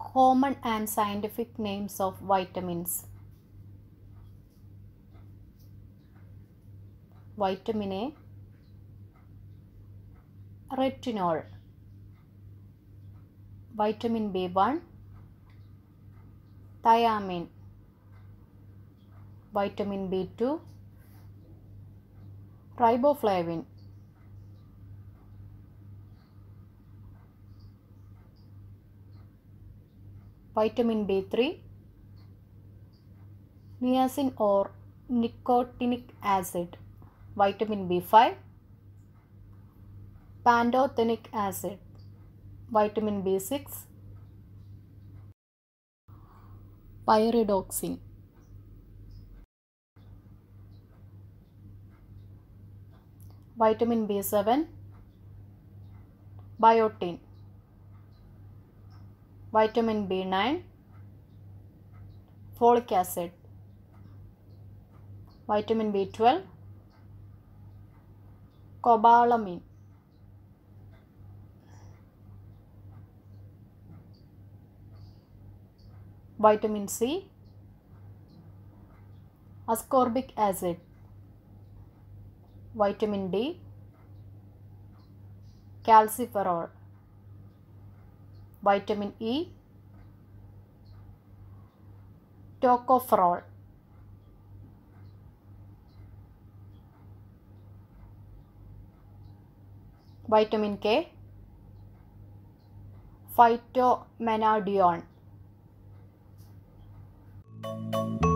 common and scientific names of vitamins. Vitamin A, retinol, vitamin B1, thiamine, vitamin B2, riboflavin, vitamin B3, niacin or nicotinic acid, vitamin B5, pantothenic acid, vitamin B6, pyridoxine. vitamin B7, biotin. vitamin B9, folic acid, vitamin B12, cobalamin. vitamin C, ascorbic acid, vitamin D, calciferol. Vitamin E tocopherol vitamin K phytomenadione thank you